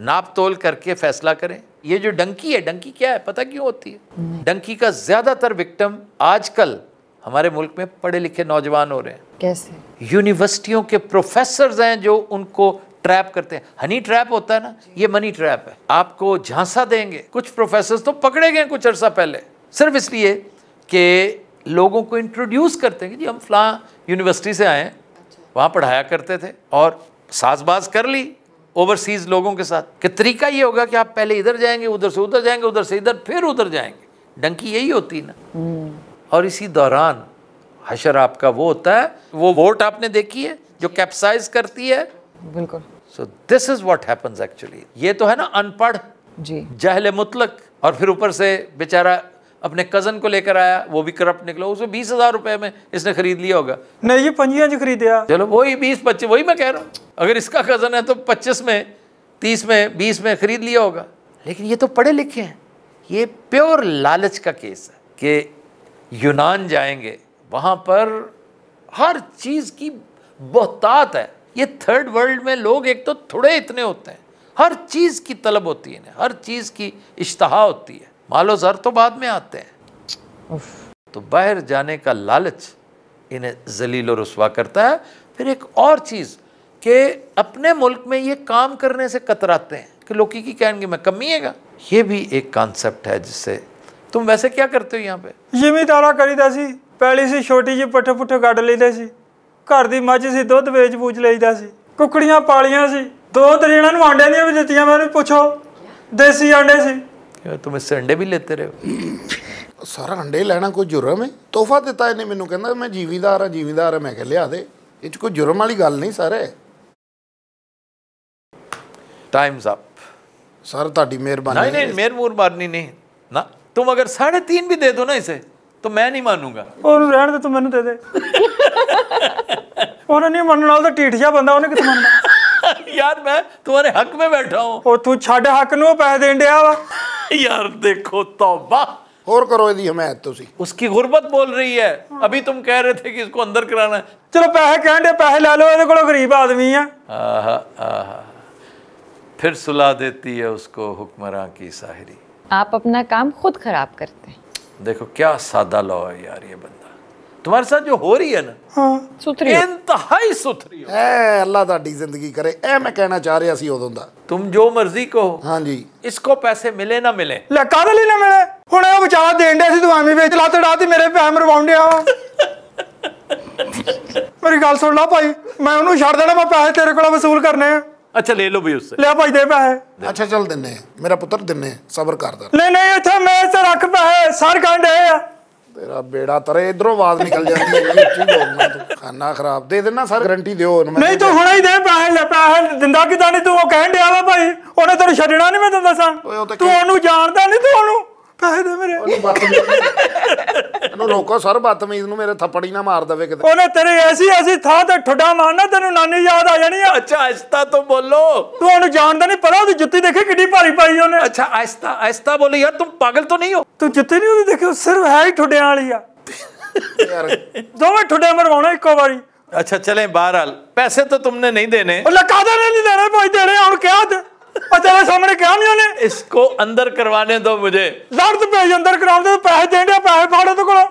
नाप तोल करके फैसला करें ये जो डंकी है डंकी क्या है पता क्यों होती है डंकी का ज़्यादातर विक्टम आजकल हमारे मुल्क में पढ़े लिखे नौजवान हो रहे हैं कैसे यूनिवर्सिटियों के प्रोफेसर हैं जो उनको ट्रैप करते हैं हनी ट्रैप होता है ना ये मनी ट्रैप है आपको झांसा देंगे कुछ प्रोफेसर तो पकड़े गए कुछ अर्सा पहले सिर्फ इसलिए कि लोगों को इंट्रोड्यूस करते हैं कि जी हम फला यूनिवर्सिटी से आए हैं अच्छा। वहाँ पढ़ाया करते थे और साजबाज कर ली ओवरसीज लोगों के साथ कि तरीका ये होगा कि आप पहले इधर जाएंगे उधर से उधर जाएंगे उधर से इधर फिर उधर जाएंगे डंकी यही होती है ना हम्म। और इसी दौरान हशर आपका वो होता है वो वोट आपने देखी है जो कैप्साइज करती है बिल्कुल so this is what happens actually ये तो है ना अनपढ़ जी जहल मुतलक और फिर ऊपर से बेचारा अपने कज़न को लेकर आया वो भी करप्ट निकला उसे बीस हज़ार रुपये में इसने खरीद लिया होगा नहीं ये पंजीयन जो खरीदया चलो वही बीस पच्चीस वही मैं कह रहा हूँ अगर इसका कज़न है तो पच्चीस में तीस में बीस में खरीद लिया होगा लेकिन ये तो पढ़े लिखे हैं ये प्योर लालच का केस है कि यूनान जाएंगे वहाँ पर हर चीज़ की बहतात है ये थर्ड वर्ल्ड में लोग एक तो थोड़े इतने होते हैं हर चीज़ की तलब होती है हर चीज़ की इश्तहा होती है मालो ज़र तो बाद में आते हैं तो बाहर जाने का लालच इन्हें जलील रसवा करता है फिर एक और चीज़ के अपने मुल्क में ये काम करने से कतराते हैं कि लोग की कहेंगे मैं है ये भी एक कॉन्सेप्ट है जिससे तुम वैसे क्या करते हो यहाँ पे जिमीदारा तारा करीदा सी पहले सी छोटी जी पट्ठे पुट्ठे कट ਲਈਦੇ घर ਘਰ ਦੀ ਮੱਝ दुध बेच ਵੇਚ ਬੂਝ दा ਸੀ पालिया ਪਾਲੀਆਂ ਸੀ ਦੋ ਤਰੀਣਾਂ ਨੂੰ ਆਂਡਿਆਂ ਦੀਆਂ ਵੀ ਦਿੱਤੀਆਂ ਮੈਨੂੰ ਪੁੱਛੋ ਦੇਸੀ ਤੁਮ ਇਸ ਅੰਡੇ ਵੀ ਲੈਤੇ ਰਹੇ ਸਾਰਾ ਅੰਡੇ ਲੈਣਾ ਕੋਈ ਜੁਰਮ ਹੈ ਤੋਹਫਾ ਦਿੱਤਾ ਇਹਨੇ ਮੈਨੂੰ ਕਹਿੰਦਾ ਮੈਂ ਜੀਵੀਦਾਰ ਆ ਜੀਵੀਦਾਰ ਆ ਮੈਂ ਕਿਹਾ ਲਿਆ ਦੇ ਇਹ ਚ ਕੋਈ ਜੁਰਮ ਵਾਲੀ ਗੱਲ ਨਹੀਂ ਸਾਰੇ टाइम्स अप सर ਤੁਹਾਡੀ ਮਿਹਰਬਾਨੀ ਨਹੀਂ ਨਹੀਂ ਮਿਹਰਬਾਨੀ ਨਹੀਂ ਨਾ ਤੂੰ ਅਗਰ 3.5 ਵੀ ਦੇ ਦੋ ਨਾ ਇਸੇ ਤਾਂ ਮੈਂ ਨਹੀਂ ਮੰਨੂਗਾ ਉਹਨੂੰ ਰਹਿਣ ਦੇ ਤੂੰ ਮੈਨੂੰ ਦੇ ਦੇ ਉਹਨੇ ਨਹੀਂ ਮੰਨਣ ਵਾਲਾ ਤਾਂ ਟੀਠਿਆ ਬੰਦਾ ਉਹਨੇ ਕਿੱਥੇ ਮੰਨਣਾ ਯਾਰ ਮੈਂ ਤੁਹਾਡੇ ਹੱਕ 'ਮੇ ਬੈਠਾ ਹਾਂ ਉਹ ਤੂੰ ਛੱਡ ਹੱਕ ਨੂੰ ਪੈਸੇ ਦੇਣ ਡਿਆ ਵਾ यार देखो तौबा और करो यदि हमें तुसी। उसकी गुर्बत बोल रही है हाँ। अभी तुम कह रहे थे कि इसको अंदर कराना है चलो पैसे कह दे पैसे ला लो ये गरीब आदमी है फिर सुला देती है उसको हुक्मरा की साहिरी आप अपना काम खुद खराब करते हैं देखो क्या सादा लॉ है यार ये बंद ਤੁਹਾਰੇ ਸਾਥ ਜੋ ਹੋ ਰਹੀ ਹੈ ਨਾ ਹਾਂ ਸੁਥਰੀ ਇੰਤਹਾਈ ਸੁਥਰੀ ਹੈ ਐ ਅੱਲਾ ਤੁਹਾਡੀ ਜ਼ਿੰਦਗੀ ਕਰੇ ਇਹ ਮੈਂ ਕਹਿਣਾ ਚਾਹ ਰਿਹਾ ਸੀ ਉਦੋਂ ਦਾ ਤੁਮ ਜੋ ਮਰਜ਼ੀ ਕਹੋ ਹਾਂਜੀ ਇਸ ਕੋ ਪੈਸੇ ਮਿਲੇ ਨਾ ਮਿਲੇ ਲੈ ਕਾਹਦੇ ਲਈ ਨਾ ਮਿਲੇ ਹੁਣ ਉਹ ਵਿਚਾਰ ਦੇਣ ਦੇ ਸੀ ਤੂੰ ਵਿੱਚ ਵੇਚ ਲਾ ਤੜਾ ਤੇ ਮੇਰੇ ਪੈਮ ਮਰਵਾਉਣ ਆ ਮੇਰੀ ਗੱਲ ਸੁਣ ਲਾ ਭਾਈ ਮੈਂ ਉਹਨੂੰ ਛੱਡ ਦੇਣਾ ਮੈਂ ਪੈਸੇ ਤੇਰੇ ਕੋਲੋਂ ਵਸੂਲ ਕਰਨੇ ਆ अच्छा ले लो भाई उससे ਲੈ ਭਾਈ ਦੇ ਪੈਸੇ ਅੱਛਾ ਚੱਲ ਦਿੰਨੇ ਮੇਰਾ ਪੁੱਤਰ ਦਿੰਨੇ ਆ, ਸਬਰ ਕਰਦਾ ਲੈ ਨਹੀਂ ਇੱਥੇ ਮੈਂ ਤੇ ਰੱਖ ਪੈਸੇ ਸਰ ਕੰਡੇ ਆ ਤੇਰਾ ਬੇੜਾ ਤਰੇ ਇਧਰੋਂ ਆਵਾਜ਼ ਨਿਕਲ ਜਾਂਦੀ ਹੈ ਉੱਚੀ ਹੋਣਾ ਤੂੰ ਖਾਨਾ ਖਰਾਬ ਦੇ ਦੇਣਾ ਸਰ ਗਾਰੰਟੀ ਦਿਓ ਹੁਣ ਨਹੀਂ ਤੂੰ ਹੁਣੇ ਹੀ ਦੇ ਪੈਸੇ ਲੈ ਪੈਸੇ ਦਿੰਦਾ ਕਿਦਾਂ ਨਹੀਂ ਤੂੰ ਉਹ ਕਹਿਣ ਡਿਆ ਵਾ ਭਾਈ ਉਹਨੇ ਤੈਨੂੰ ਛੱਡਣਾ ਨਹੀਂ ਮੈਂ ਤੈਨੂੰ ਦੱਸਾਂ ਤੂੰ ਉਹਨੂੰ ਜਾਣਦਾ ਨਹੀਂ ਤੂੰ ਉਹਨੂੰ ਪੈਸੇ ਦੇ ਮੇਰੇ ਉਹਨੂੰ ਬਤਮੀਜ਼ ਇਹਨੂੰ ਰੋਕੋ ਸਰ ਬਤਮੀਜ਼ ਨੂੰ ਮੇਰੇ ਥੱਪੜ ਹੀ ਨਾ ਮਾਰ ਦੇਵੇ ਕਿਤੇ ਉਹਨੇ ਤੇਰੇ ਐਸੀ ਐਸੀ ਥਾਂ ਤੇ ਠੁੱਡਾ ਮਾਰਨਾ ਤੈਨੂੰ ਨਾਨੀ ਯਾਦ ਆ ਜਾਣੀ ਆ ਅੱਛਾ ਅਸਤਾ ਤੋਂ ਬੋਲੋ ਤੂੰ ਉਹਨੂੰ ਜਾਣਦਾ ਨਹੀਂ ਪਤਾ ਉਹਦੀ ਜੁੱਤੀ ਦੇਖੇ ਕਿੰਨੀ ਭਾਰੀ ਪਾਈ ਉਹਨੇ ਅੱਛਾ ਅਸਤਾ ਅਸਤਾ ਬੋਲੀ ਯਾਰ ਤੂੰ ਪਾਗਲ ਤੋਂ ਨਹੀਂ ਹੋ ਤੂੰ ਜੁੱਤੀ ਨਹੀਂ ਉਹਦੀ ਦੇਖੇ ਸਿਰਫ ਹੈ ਹੀ ਠੁੱਡਿਆਂ ਵਾਲੀ ਆ ਯਾਰ ਦੋਵੇਂ ਠੁੱਡੇ ਮਰਵਾਉਣਾ ਇੱਕੋ ਵਾਰੀ अच्छा चले बहरहाल पैसे तो तुमने नहीं देने लगा देने नहीं देने भाई देने और क्या दे अच्छा हरामियों ने इसको अंदर करवाने दो मुझे दर्द पे अंदर कराने दो पैसे देने पैसे फाड़ो तो करो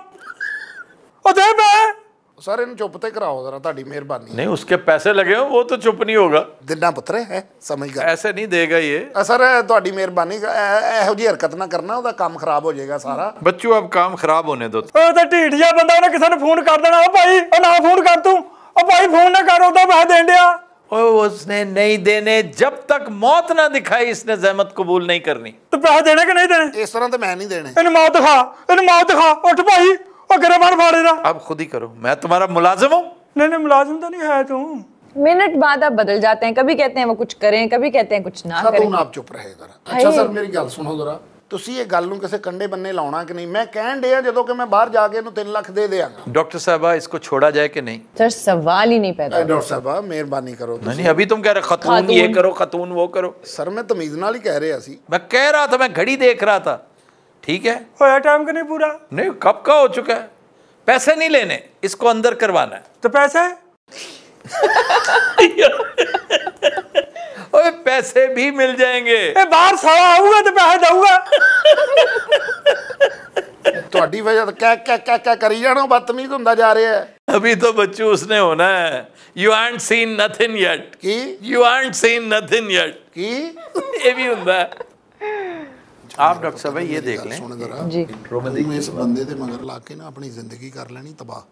ਉਹ ਦੇ ਮੈਂ ਸਰ ਇਹਨੂੰ ਚੁੱਪ ਤੇ ਕਰਾਓ ਜ਼ਰਾ ਤੁਹਾਡੀ ਮਿਹਰਬਾਨੀ ਨਹੀਂ ਉਸਕੇ ਪੈਸੇ ਲਗੇ ਹੋ ਉਹ ਤਾਂ ਚੁੱਪ ਨਹੀਂ ਹੋਗਾ ਦਿਨਾ ਪੁੱਤਰੇ ਹੈ ਸਮਝ ਗਿਆ ਐਸੇ ਨਹੀਂ ਦੇਗਾ ਇਹ ਸਰ ਤੁਹਾਡੀ ਮਿਹਰਬਾਨੀ ਇਹੋ ਜੀ ਹਰਕਤ ਨਾ ਕਰਨਾ ਉਹਦਾ ਕੰਮ ਖਰਾਬ ਹੋ ਜਾਏਗਾ ਸਾਰਾ ਬੱਚੂ ਅਬ ਕੰਮ ਖਰਾਬ ਹੋਣੇ ਦੋ ਉਹ ਤਾਂ ਢੀਠਿਆ ਬੰਦਾ ਉਹਨੇ ਕਿਸੇ ਨੂੰ ਫੋਨ ਕਰ ਦੇਣਾ ਉਹ ਭਾਈ ਉਹ ਨਾ ਫੋਨ ਕਰ ਤੂੰ ਉਹ ਭਾਈ ਫੋਨ ਨਾ ਕਰ ਉਹਦਾ ਪੈਸੇ ਦੇਣ ਡਿਆ और उसने नहीं देने जब तक मौत ना दिखाई इसने जहमत कबूल नहीं करनी तो पैसे देने के नहीं देने इस तरह तो मैं नहीं देने इन मौत खा इन मौत खा उठ भाई और गिरफ्तार फाड़े ना अब खुद ही करो मैं तुम्हारा मुलाजिम हूँ नहीं नहीं मुलाजिम तो नहीं है तुम मिनट बाद आप बदल जाते हैं कभी कहते हैं वो कुछ करें कभी कहते हैं कुछ ना हाँ, करें आप चुप रहे अच्छा सर मेरी गल सुनो जरा ਤੁਸੀਂ ਇਹ ਗੱਲ ਨੂੰ ਕਿਸੇ ਕੰਡੇ ਬੰਨੇ ਲਾਉਣਾ ਕਿ ਨਹੀਂ ਮੈਂ ਕਹਿਣ ਡਿਆ ਜਦੋਂ ਕਿ ਮੈਂ ਬਾਹਰ ਜਾ ਕੇ ਇਹਨੂੰ 3 ਲੱਖ ਦੇ ਦੇਵਾਂਗਾ डॉक्टर साहबा इसको छोड़ा जाए कि नहीं सर सवाल ही नहीं पैदा डॉक्टर साहब मेहरबानी करो नहीं अभी तुम कह रहे खतून ये करो खतून वो करो सर मैं तमीज ਨਾਲ ਹੀ ਕਹਿ ਰਿਹਾ ਸੀ मैं कह रहा था मैं घड़ी देख रहा था ठीक है होया टाइम का नहीं पूरा नहीं कब का हो चुका है पैसे नहीं लेने इसको अंदर करवाना है तो पैसे और पैसे भी मिल जाएंगे बाहर सारा आऊंगा तो पैसे दऊंगा ਤੁਹਾਡੀ ਵਜ੍ਹਾ ਤਾਂ ਕਹਿ ਕਹਿ ਕਹਿ ਕਹਿ ਕਰੀ ਜਾਣਾ ਬਦਤਮੀਜ਼ ਹੁੰਦਾ ਜਾ ਰਿਹਾ ਹੈ अभी तो बच्चू उसने होना है you ain't seen nothing yet की you ain't seen nothing yet की ये भी होता आप डॉक्टर साहब ये देख लें सुन जरा इंट्रो में देखिए इस बंदे दे मगर ला ना अपनी जिंदगी कर लेनी तबाह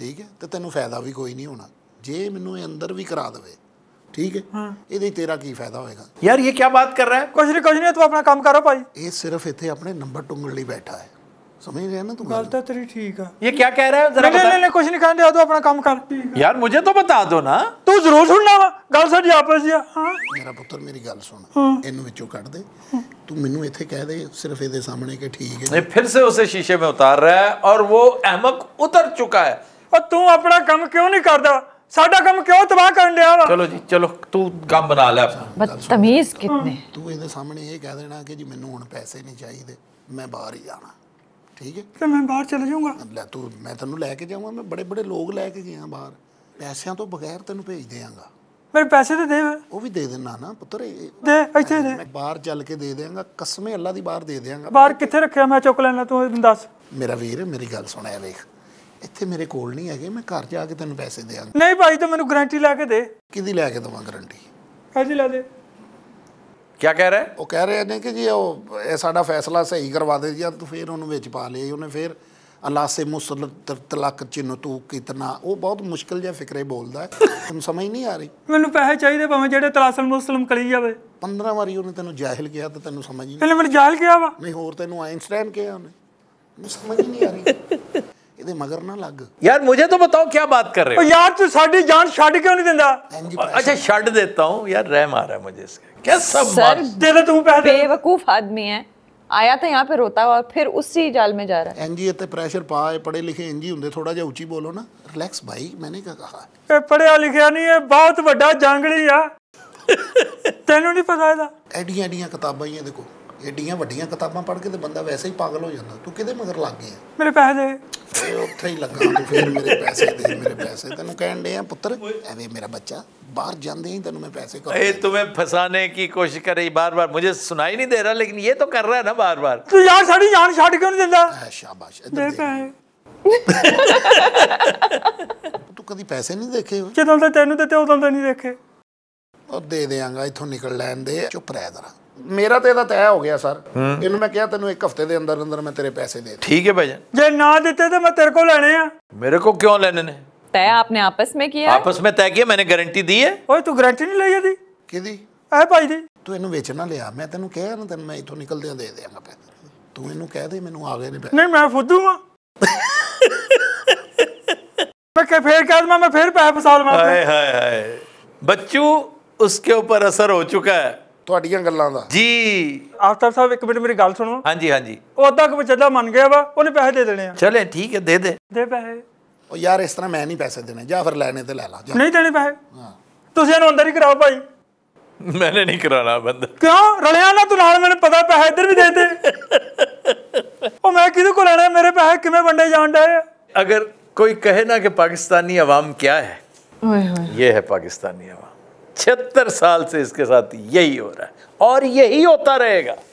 ठीक है तो तेन फायदा भी कोई नहीं होना जे मैनू अंदर भी करा दे ठीक है ਇਹਦੇ हाँ। तेरा की फायदा होएगा यार ये क्या बात कर रहा है कुछ नहीं कुछ नहीं तू अपना काम करो भाई ये सिर्फ ਇੱਥੇ अपने नंबर ਟੁੰਗਣ ਲਈ ਬੈਠਾ ਹੈ समझ रहे हैं ना तुम गलत तो है तेरी ठीक है ये क्या कह रहा है जरा नहीं नहीं कुछ नहीं कहने दो तो अपना काम कर यार मुझे तो बता दो ना तू जरूर सुनना वा गल साडी आपस दी हां मेरा पुत्र मेरी गल सुन हाँ। इन विचो कट दे तू मेनू इथे कह दे सिर्फ इदे सामने के ठीक है ये फिर से उसे शीशे में उतार रहा है और वो अहमक उतर चुका है और तू अपना काम क्यों नहीं करता ਸਾਡਾ ਕੰਮ ਕਿਉਂ ਤਬਾਹ ਕਰਨ ਡਿਆ ਵਾ ਚਲੋ ਜੀ ਚਲੋ ਤੂੰ ਕੰਮ ਬਣਾ ਲੈ ਬਦਤਮੀਜ਼ ਕਿਤਨੇ ਤੂੰ ਇਹਦੇ ਸਾਹਮਣੇ ਇਹ ਕਹਿ ਦੇਣਾ ਕਿ ਜੀ ਮੈਨੂੰ ਹੁਣ ਪੈਸੇ ਨਹੀਂ ਚਾਹੀਦੇ ਮੈਂ ਬਾਹਰ ਹੀ ਜਾਣਾ ਠੀਕ ਹੈ ਤੇ ਮੈਂ ਬਾਹਰ ਚਲੇ ਜਾਊਂਗਾ ਲੈ ਤੂੰ ਮੈਂ ਤੈਨੂੰ ਲੈ ਕੇ ਜਾਊਂਗਾ ਮੈਂ ਬੜੇ ਬੜੇ ਲੋਕ ਲੈ ਕੇ ਗਿਆ ਬਾਹਰ ਪੈਸਿਆਂ ਤੋਂ ਬਗੈਰ ਤੈਨੂੰ ਭੇਜ ਦੇਵਾਂਗਾ ਮੇਰੇ ਪੈਸੇ ਤੇ ਦੇ ਉਹ ਵੀ ਦੇ ਦੇਣਾ ਨਾ ਪੁੱਤਰ ਦੇ ਇੱਥੇ ਦੇ ਮੈਂ ਬਾਹਰ ਚੱਲ ਕੇ ਦੇ ਦੇਵਾਂਗਾ ਕਸਮੇ ਅੱਲਾ ਦੀ ਬਾਹਰ ਦੇ ਦੇਵਾਂਗਾ ਬਾਹਰ ਕਿੱਥੇ ਰੱਖਿਆ ਮੈਂ ਚੁੱਕ ਲੈਣਾ ਤੂੰ ਦੱਸ ਮੇਰਾ ਵੀਰ ਮੇਰੀ ਗੱਲ ਸੁਣਿਆ ਵੇਖ ਇੱਥੇ ਮੇਰੇ ਕੋਲ ਨਹੀਂ ਹੈਗੇ ਮੈਂ ਘਰ ਜਾ ਕੇ ਤੈਨੂੰ ਪੈਸੇ ਦੇਵਾਂਗਾ ਨਹੀਂ ਭਾਈ ਤੂੰ ਮੈਨੂੰ ਗਾਰੰਟੀ ਲੈ ਕੇ ਦੇ ਕਿਹਦੀ ਲੈ ਕੇ ਦਵਾਂ ਗਾਰੰਟੀ ਹਾਂਜੀ ਲੈ ਦੇ ਕੀ ਕਹਿ ਰਿਹਾ ਉਹ ਕਹਿ ਰਿਹਾ ਨੇ ਕਿ ਜੀ ਉਹ ਇਹ ਸਾਡਾ ਫੈਸਲਾ ਸਹੀ ਕਰਵਾ ਦੇ ਜੀ ਤੂੰ ਫੇਰ ਉਹਨੂੰ ਵਿੱਚ ਪਾ ਲਿਆ ਉਹਨੇ ਫੇਰ ਅਲਾਸੇ ਸੇ ਮੁਸਲਤ ਤਲਕ ਚਿੰਨ ਤੂੰ ਕਿਤਨਾ ਉਹ ਬਹੁਤ ਮੁਸ਼ਕਲ ਜਿਹਾ ਫਿਕਰੇ ਬੋਲਦਾ ਤੈਨੂੰ ਸਮਝ ਨਹੀਂ ਆ ਰਹੀ ਮੈਨੂੰ ਪੈਸੇ ਚਾਹੀਦੇ ਭਾਵੇਂ ਜਿਹੜੇ ਤਲਾਸਲ ਮੁਸਲਮ ਕਲੀ ਜਾਵੇ 15 ਵਾਰੀ ਉਹਨੇ ਤੈਨੂੰ ਜਾਹਿਲ ਕਿਹਾ ਤਾਂ ਤੈਨੂੰ ਸਮਝ ਨਹੀਂ ਮੈਨੂੰ ਜਾਹਿਲ ਕਿਹਾ ਵਾ ਨਹੀਂ ਹੋਰ ਤੈਨੂੰ ਆਇਨਸਟਾਈਨ ਕਿਹਾ ਉਹਨੇ ਮੈਨੂੰ ਸਮਝ ਨਹੀਂ ਆ ਰਹੀ ਇਹਦੇ ਮਗਰ ਨਾ ਲੱਗ ਯਾਰ ਮੈਨੂੰ ਤਾਂ ਬਤਾਓ ਕੀ ਬਾਤ ਕਰ ਰਹੇ ਹੋ ਯਾਰ ਤੂੰ ਸਾਡੀ ਜਾਨ ਛੱਡ ਕਿਉਂ ਨਹੀਂ ਦਿੰਦਾ ਅੱਛਾ ਛੱਡ ਦਿੰਦਾ ਹਾਂ ਯਾਰ ਰਹਿ ਮਾਰਾ ਹੈ ਮੈਨੂੰ मुझे इसका क्या सब सर दे दे तू पैसे बेवकूफ ਆਇਆ ਤਾਂ ਯਹਾਂ ਪੇ ਰੋਤਾ ਹੋਆ ਫਿਰ ਉਸੇ ਜਾਲ ਮੇ ਜਾ ਰਹਾ ਹੈ ਐਨਜੀ ਇੱਥੇ ਪ੍ਰੈਸ਼ਰ ਪਾਏ ਪੜੇ ਲਿਖੇ ਐਨਜੀ ਹੁੰਦੇ ਥੋੜਾ ਜਿਹਾ ਉੱਚੀ ਬੋਲੋ ਨਾ ਰਿਲੈਕਸ ਭਾਈ ਮੈਨੇ ਕਾ ਕਹਾ ਇਹ ਪੜਿਆ ਲਿਖਿਆ ਨਹੀਂ ਇਹ ਬਹੁਤ ਵੱਡਾ ਜੰਗਲੀ ਆ ਤੈਨੂੰ ਨਹੀਂ ਪਤਾ ਇਹਦਾ ਐਡੀਆਂ ਐਡੀਆਂ ਕਿਤਾਬਾਂ ਹੀ ਆ ਦੇਖੋ ਏਡੀਆਂ ਵੱਡੀਆਂ ਕਿਤਾਬਾਂ ਪੜ੍ਹ ਕੇ ਤੇ ਬੰਦਾ ਵੈਸੇ ਹੀ ਪਾਗਲ ਹੋ ਜਾਂਦਾ ਤੂੰ ਕਿਹਦੇ ਮਗਰ ਲੱਗ ਗਿਆ ਮੇਰੇ ਪੈਸੇ ਦੇ ਉੱਥੇ ਹੀ ਲੱਗਾ ਤੂੰ ਫਿਰ ਮੇਰੇ ਪੈਸੇ ਦੇ ਮੇਰੇ ਪੈਸੇ ਤੈਨੂੰ ਕਹਿਣ ਦੇ ਆ ਪੁੱਤਰ ਐਵੇਂ ਮੇਰਾ ਬੱਚਾ बाहर जाते ही तेन मैं पैसे कर ए, तुम्हें ਫਸਾਣੇ की ਕੋਸ਼ਿਸ਼ ਕਰ ਰਹੀ ਬਾਰ-ਬਾਰ ਮੈਨੂੰ ਸੁਣਾਈ ਨਹੀਂ ਦੇ ਰਹਾ ਲੇਕਿਨ ਇਹ ਤਾਂ ਕਰ ਰਿਹਾ ਨਾ ਬਾਰ-ਬਾਰ ਤੂੰ ਯਾਰ ਸਾਡੀ ਜਾਨ ਛੱਡ ਕਿਉਂ ਨਹੀਂ ਦਿੰਦਾ ਸ਼ਾਬਾਸ਼ शाबाश ਪੈਸੇ ਤੂੰ ਕਦੀ ਪੈਸੇ ਨਹੀਂ ਦੇਖੇ ਜਦੋਂ ਤਾਂ ਤੈਨੂੰ ਦਿੱਤੇ ਉਦੋਂ ਤਾਂ ਨਹੀਂ ਦੇਖੇ ਉਹ ਦੇ ਦੇਾਂਗਾ ਇੱਥੋਂ ਨਿਕਲ ਲੈਣ ਦੇ ਚੁੱਪ ਰਹਿ ਜ਼ਰਾ ਮੇਰਾ ਤੇ ਇਹਦਾ ਤੈਅ ਹੋ ਗਿਆ ਸਰ ਇਹਨੂੰ ਮੈਂ ਕਿਹਾ ਤੈਨੂੰ ਇੱਕ ਹਫ਼ਤੇ ਦੇ ਅੰਦਰ ਅੰਦਰ ਮੈਂ ਤੇਰੇ ਪੈਸੇ ਦੇ ਦੇ ठीक है भाईजान ਜੇ ਨਾ ਦਿੱਤੇ ਤਾਂ ਮੈਂ ਤੇਰੇ ਕੋਲ ਲੈਣੇ ਆ मेरे को क्यों लेने ने तय आपने आपस में किया है आपस में तय किया मैंने गारंटी दी है ਓਏ ਤੂੰ ਗਰੰਟੀ ਨਹੀਂ ਲਈ ਇਹਦੀ ਕਿਹਦੀ ਐ ਭਾਈ ਦੀ ਤੂੰ ਇਹਨੂੰ ਵੇਚ ਨਾ ਲਿਆ ਮੈਂ ਤੈਨੂੰ ਕਿਹਾ ਨਾ ਤੈਨੂੰ ਮੈਂ ਇੱਥੋਂ ਨਿਕਲਦਿਆਂ ਦੇ ਦਿਆਂਗਾ ਪੈਸੇ ਤੂੰ ਇਹਨੂੰ ਕਹਿ ਦੇ ਮੈਨੂੰ ਆ ਗਏ ਨੇ ਪੈਸੇ ਨਹੀਂ ਮੈਂ ਫੁੱਦੂ ਆ ਮੈਂ ਕਿ ਫੇਰ ਕਹਿ ਦਵਾਂ ਮੈਂ ਫੇਰ ਪੈਸੇ ਫਸਾ ਲਵਾਂ ਆਪਣੇ। हाय हाय हाय बच्चू उसके ऊपर असर हो चुका है अगर कोई कहे ना कि पाकिस्तानी अवाम क्या है ये है पाकिस्तानी अवाम छिहत्तर साल से इसके साथ यही हो रहा है और यही होता रहेगा